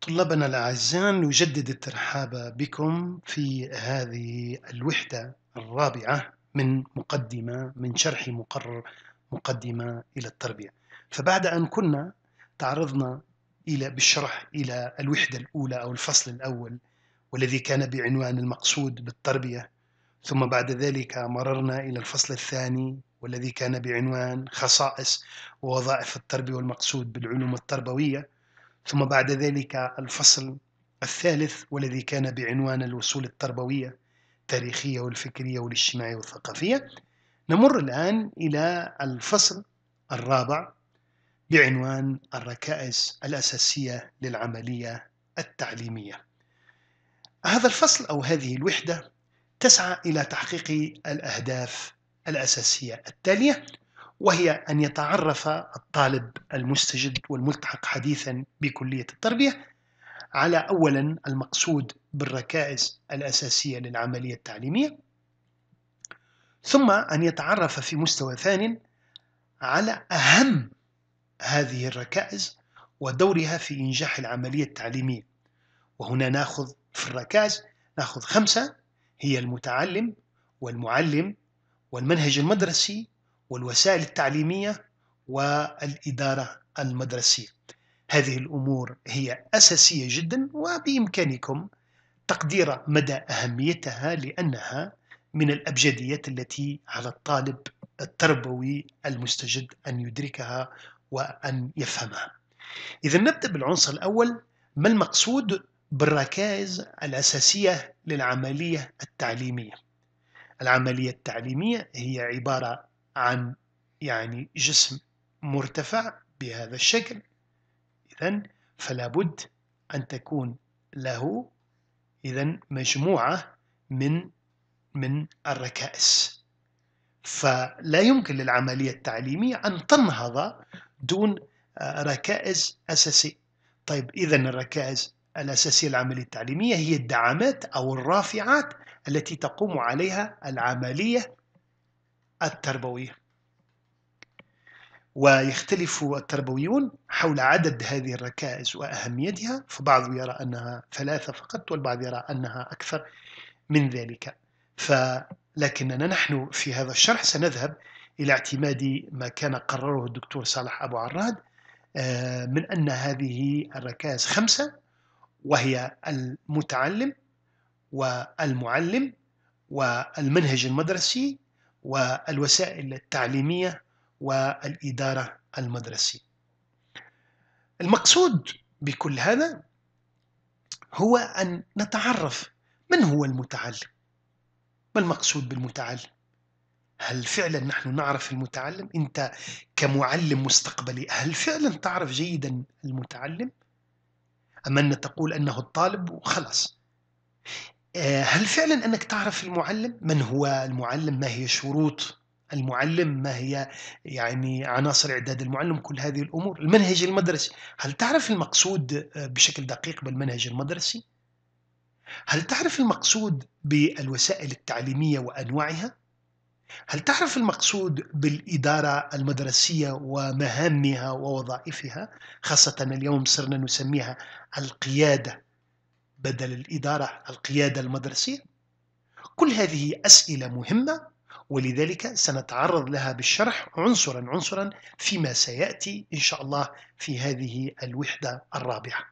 طلابنا الأعزاء نجدد الترحاب بكم في هذه الوحدة الرابعة من مقدمة من شرح مقرر مقدمة إلى التربية فبعد أن كنا تعرضنا إلى بالشرح إلى الوحدة الأولى أو الفصل الأول والذي كان بعنوان المقصود بالتربية ثم بعد ذلك مررنا إلى الفصل الثاني والذي كان بعنوان خصائص ووظائف التربية والمقصود بالعلوم التربوية ثم بعد ذلك الفصل الثالث والذي كان بعنوان الوصول التربوية التاريخية والفكرية والاجتماعية والثقافية نمر الآن إلى الفصل الرابع بعنوان الركائز الأساسية للعملية التعليمية هذا الفصل أو هذه الوحدة تسعى إلى تحقيق الأهداف الأساسية التالية وهي أن يتعرف الطالب المستجد والملتحق حديثا بكلية التربية على أولا المقصود بالركائز الأساسية للعملية التعليمية ثم أن يتعرف في مستوى ثان على أهم هذه الركائز ودورها في إنجاح العملية التعليمية وهنا ناخذ في الركائز ناخذ خمسة هي المتعلم والمعلم والمنهج المدرسي والوسائل التعليمية والإدارة المدرسية هذه الأمور هي أساسية جدا وبإمكانكم تقدير مدى أهميتها لأنها من الأبجديات التي على الطالب التربوي المستجد أن يدركها وأن يفهمها إذا نبدأ بالعنصر الأول ما المقصود بالركائز الأساسية للعملية التعليمية العملية التعليمية هي عبارة عن يعني جسم مرتفع بهذا الشكل إذا فلا بد أن تكون له إذا مجموعة من من الركائز فلا يمكن للعملية التعليمية أن تنهض دون آه، ركائز أساسية طيب إذا الركائز الأساسية للعملية التعليمية هي الدعامات أو الرافعات التي تقوم عليها العملية التربوية ويختلف التربويون حول عدد هذه الركائز وأهميتها فبعض يرى أنها ثلاثة فقط والبعض يرى أنها أكثر من ذلك لكننا نحن في هذا الشرح سنذهب إلى اعتماد ما كان قرره الدكتور صالح أبو عراد آه، من أن هذه الركائز خمسة وهي المتعلم والمعلم والمنهج المدرسي والوسائل التعليمية والإدارة المدرسية المقصود بكل هذا هو أن نتعرف من هو المتعلم ما المقصود بالمتعلم هل فعلا نحن نعرف المتعلم أنت كمعلم مستقبلي هل فعلا تعرف جيدا المتعلم أم أن تقول أنه الطالب وخلاص آه، هل فعلا انك تعرف المعلم؟ من هو المعلم؟ ما هي شروط المعلم؟ ما هي يعني عناصر اعداد المعلم؟ كل هذه الامور، المنهج المدرسي، هل تعرف المقصود آه، بشكل دقيق بالمنهج المدرسي؟ هل تعرف المقصود بالوسائل التعليميه وانواعها؟ هل تعرف المقصود بالإدارة المدرسية ومهامها ووظائفها خاصة اليوم صرنا نسميها القيادة بدل الإدارة القيادة المدرسية كل هذه أسئلة مهمة ولذلك سنتعرض لها بالشرح عنصرا عنصرا فيما سيأتي إن شاء الله في هذه الوحدة الرابعة